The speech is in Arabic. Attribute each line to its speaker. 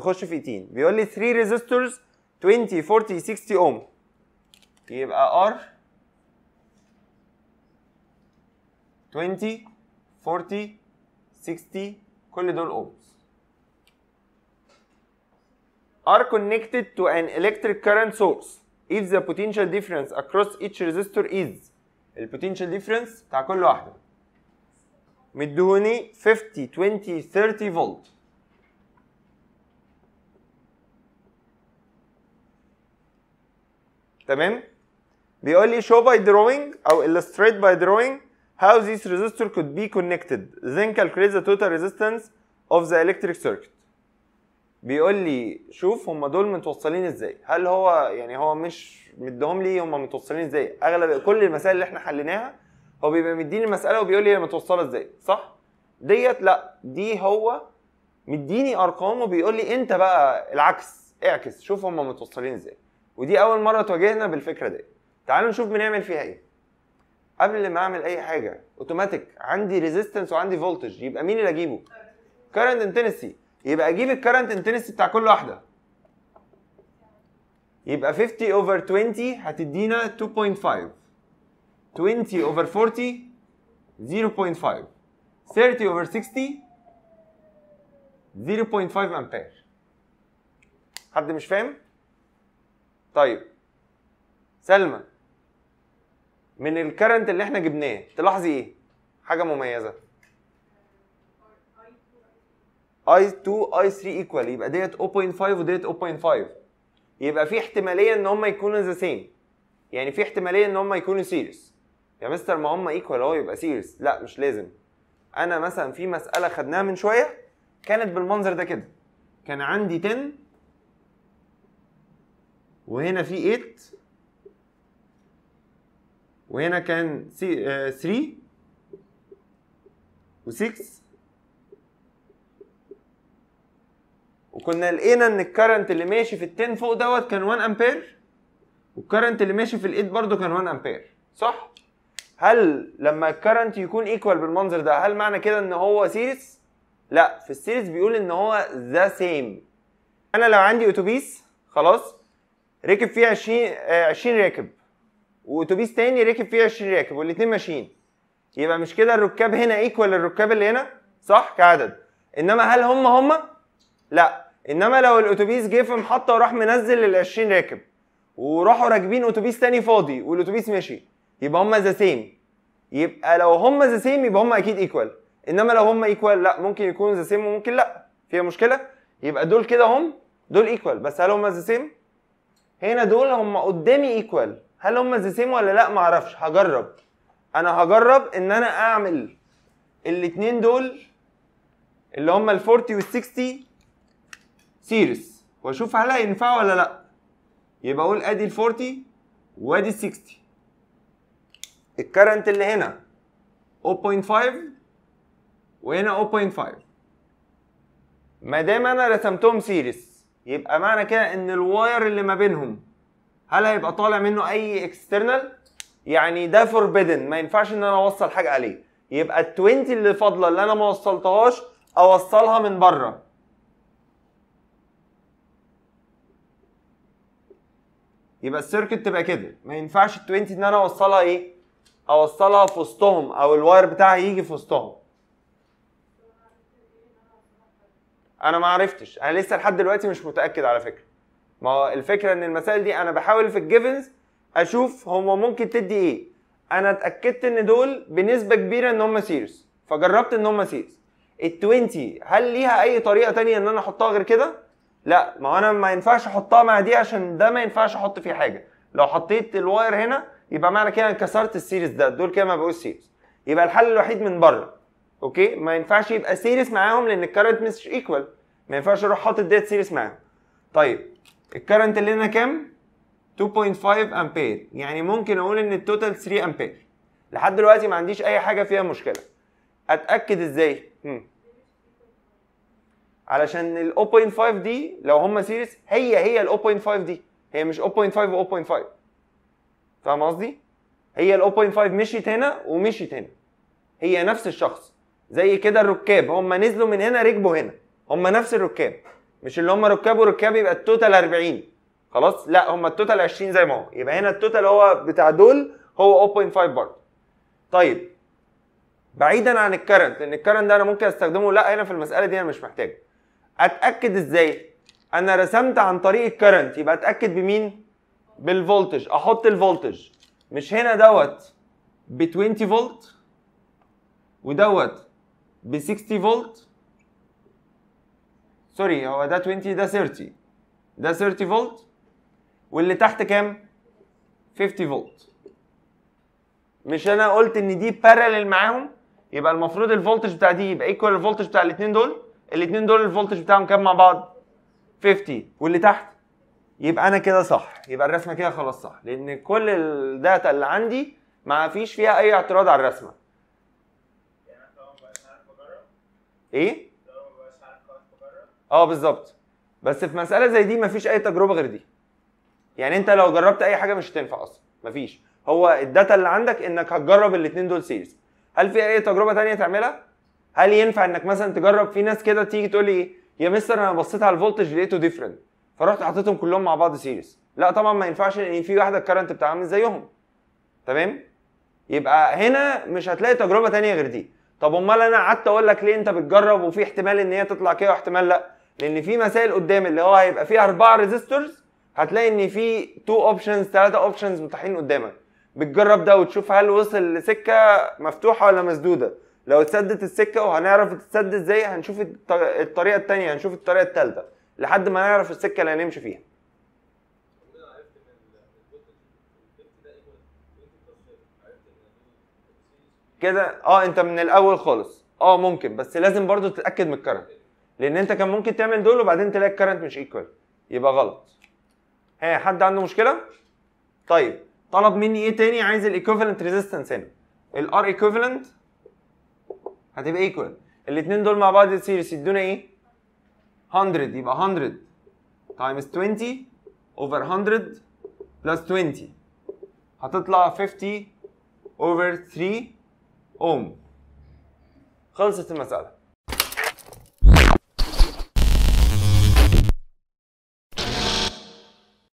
Speaker 1: نخش في 18 بيقول لي 3 ريزيستورز 20 40 60 اوم يبقى ار 20 40 60 كل دول اومز are connected to an electric current source if the potential difference across each resistor is البوتنشال ديفرنس بتاع كل واحده مدهوني 50 20 30 فولت تمام بيقول لي show by drawing او illustrate by drawing how this resistor could be connected then calculate the total resistance of the electric circuit بيقول لي شوف هم دول متوصلين ازاي هل هو يعني هو مش مديهم لي هم متوصلين ازاي اغلب كل المسائل اللي احنا حليناها هو بيبقى مديني المساله وبيقول لي هي متوصله ازاي صح ديت لا دي هو مديني ارقام وبيقول لي انت بقى العكس اعكس شوف هم متوصلين ازاي ودي اول مره تواجهنا بالفكره دي تعالوا نشوف بنعمل فيها ايه قبل ما اعمل اي حاجه اوتوماتيك عندي ريزيستنس وعندي فولتج يبقى مين اللي اجيبه كارنت انتنسي يبقى اجيب الكارنت انتنسي بتاع كل واحده يبقى 50 اوفر 20 هتدينا 2.5 20 اوفر 40 0.5 30 اوفر 60 0.5 امبير حد مش فاهم؟ طيب سلمى من الكرنت اللي احنا جبناه تلاحظي ايه حاجه مميزه اي 2 اي 3 ايكوال يبقى ديت 0.5 وديت 0.5 يبقى في احتماليه ان هم يكونوا ذا سيم يعني في احتماليه ان هم يكونوا سيريس يا مستر ما هم ايكوال اهو يبقى سيريس لا مش لازم انا مثلا في مساله خدناها من شويه كانت بالمنظر ده كده كان عندي 10 وهنا في 8 وهنا كان 3 آه، و6 وكنا لقينا ان الكرنت اللي ماشي في ال10 فوق دوت كان 1 امبير والكرنت اللي ماشي في ال8 برضه كان 1 امبير صح هل لما الكرنت يكون ايكوال بالمنظر ده هل معنى كده ان هو سيريس لا في السيريس بيقول ان هو ذا سيم انا لو عندي اتوبيس خلاص ركب فيه 20 20 آه، راكب واتوبيس تاني ركب فيه 20 راكب والاثنين ماشيين يبقى مش كده الركاب هنا ايكوال للركاب اللي هنا صح كعدد انما هل هم هم لا انما لو الاتوبيس جه في محطه وراح منزل ال 20 راكب وراحوا راكبين اتوبيس تاني فاضي والاتوبيس ماشي يبقى هم ذا سيم يبقى لو هم ذا سيم يبقى هم اكيد ايكوال انما لو هم ايكوال لا ممكن يكونوا ذا سيم وممكن لا فيها مشكله يبقى دول كده هم دول ايكوال بس هل هم ذا سيم هنا دول هم قدامي ايكوال هل هم ذا سيم ولا لا معرفش هجرب انا هجرب ان انا اعمل الاثنين دول اللي هم ال 40 وال 60 سيريس واشوف هل هينفع ولا لا يبقى اقول ادي ال 40 وادي ال 60 الكرنت اللي هنا 0.5 وهنا 0.5 ما دام انا رسمتهم سيريس يبقى معنى كده ان الواير اللي ما بينهم هل هيبقى طالع منه اي اكسترنال يعني ده فوربيدن ما ينفعش ان انا اوصل حاجه عليه يبقى ال 20 اللي فاضله اللي انا ما وصلتهاش اوصلها من بره يبقى السيركت تبقى كده ما ينفعش ال 20 ان انا اوصلها ايه اوصلها في وسطهم او الواير بتاعي يجي في وسطهم انا ما عرفتش انا لسه لحد دلوقتي مش متاكد على فكره ما هو الفكره ان المسائل دي انا بحاول في الجيفنز اشوف هما ممكن تدي ايه انا اتاكدت ان دول بنسبه كبيره ان هم سيريس فجربت ان هم سيريس ال 20 هل ليها اي طريقه تانية ان انا احطها غير كده لا ما انا ما ينفعش احطها مع دي عشان ده ما ينفعش احط فيه حاجه لو حطيت الواير هنا يبقى معنى كده انا كسرت السيريس ده دول كده ما بقوش سيريس يبقى الحل الوحيد من بره اوكي ما ينفعش يبقى سيريس معاهم لان الكرنت مش ايكوال ما ينفعش اروح حاطط ديت سيريس معاهم طيب الكرنت اللي هنا كام 2.5 امبير يعني ممكن اقول ان التوتال 3 امبير لحد دلوقتي ما عنديش اي حاجه فيها مشكله اتاكد ازاي مم. علشان ال 0.5 دي لو هم سيريس هي هي ال 0.5 دي هي مش 0.5 و 0.5 فاهم قصدي هي ال 0.5 مشيت هنا ومشيت هنا هي نفس الشخص زي كده الركاب هم نزلوا من هنا ركبوا هنا هم نفس الركاب مش اللي هم ركاب وركاب يبقى التوتال 40 خلاص لا هم التوتال 20 زي ما هو يبقى هنا التوتال هو بتاع دول هو 0.5 بار طيب بعيدا عن الكرنت لان الكرنت ده انا ممكن استخدمه لا هنا في المساله دي انا مش محتاجه اتاكد ازاي انا رسمت عن طريق الكرنت يبقى اتاكد بمين بالفولتج احط الفولتج مش هنا دوت ب 20 فولت ودوت ب 60 فولت سوري هو ده 20 ده 30 ده 30 فولت واللي تحت كام 50 فولت مش انا قلت ان دي بارلل معاهم يبقى المفروض الفولتج بتاع دي يبقى ايكوال الفولتج بتاع الاثنين دول الاثنين دول الفولتج بتاعهم كام مع بعض 50 واللي تحت يبقى انا كده صح يبقى الرسمه كده خلاص صح لان كل الداتا اللي عندي ما فيش فيها اي اعتراض على الرسمه ايه اه بالظبط بس في مساله زي دي مفيش اي تجربه غير دي يعني انت لو جربت اي حاجه مش هتنفع اصلا مفيش هو الداتا اللي عندك انك هتجرب الاثنين دول سيلز هل في اي تجربه تانية تعملها هل ينفع انك مثلا تجرب في ناس كده تيجي تقول لي ايه يا مستر انا بصيت على الفولتج لقيته ديفرنت فرحت حطيتهم كلهم مع بعض سيريز لا طبعا ما ينفعش لان في واحده الكرنت بتاعها عامل زيهم تمام يبقى هنا مش هتلاقي تجربه تانية غير دي طب امال انا قعدت اقول لك ليه انت بتجرب وفي احتمال ان هي تطلع كده واحتمال لا لان في مسائل قدام اللي هو هيبقى فيه اربعه ريزيستورز هتلاقي ان في تو اوبشنز ثلاثه اوبشنز متاحين قدامك بتجرب ده وتشوف هل وصل لسكه مفتوحه ولا مسدوده لو اتسدت السكه وهنعرف تتسد ازاي هنشوف الطريقه الثانيه هنشوف الطريقه الثالثه لحد ما نعرف السكه اللي هنمشي فيها كده اه انت من الاول خالص اه ممكن بس لازم برضو تتاكد من الكرنت لان انت كان ممكن تعمل دول وبعدين تلاقي الكرنت مش ايكوال يبقى غلط ها حد عنده مشكله طيب طلب مني ايه تاني عايز الايكوفالنت ريزيستنس هنا الار ايكوفالنت هتبقى ايكوال الاثنين دول مع بعض سيريس يدونا ايه 100 يبقى 100 تايمز 20 اوفر 100 بلس 20 هتطلع 50 اوفر 3 أم خلصت المسألة